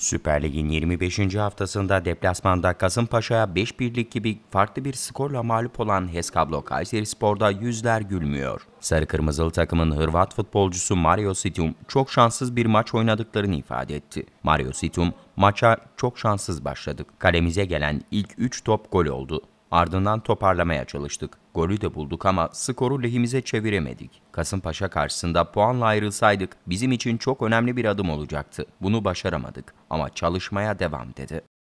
Süper Lig'in 25. haftasında deplasmanda Kasımpaşa'ya 5 birlik gibi farklı bir skorla mağlup olan Heskablo Kayseri Spor'da yüzler gülmüyor. Sarı Kırmızılı takımın Hırvat futbolcusu Mario Situm çok şanssız bir maç oynadıklarını ifade etti. Mario Situm, maça çok şanssız başladık. Kalemize gelen ilk 3 top gol oldu. Ardından toparlamaya çalıştık. Golü de bulduk ama skoru lehimize çeviremedik. Kasımpaşa karşısında puanla ayrılsaydık bizim için çok önemli bir adım olacaktı. Bunu başaramadık ama çalışmaya devam dedi.